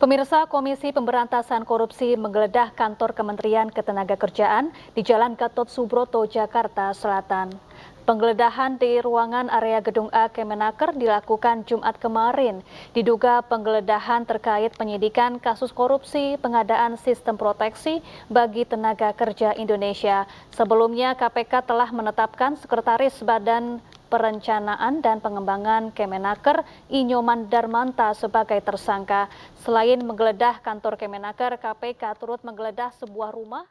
Pemirsa Komisi Pemberantasan Korupsi menggeledah kantor Kementerian Ketenagakerjaan di Jalan Gatot Subroto, Jakarta Selatan. Penggeledahan di ruangan area Gedung A Kemenaker dilakukan Jumat kemarin. Diduga penggeledahan terkait penyidikan kasus korupsi pengadaan sistem proteksi bagi tenaga kerja Indonesia. Sebelumnya KPK telah menetapkan Sekretaris Badan Perencanaan dan Pengembangan Kemenaker Inyoman Darmanta sebagai tersangka. Selain menggeledah kantor Kemenaker, KPK turut menggeledah sebuah rumah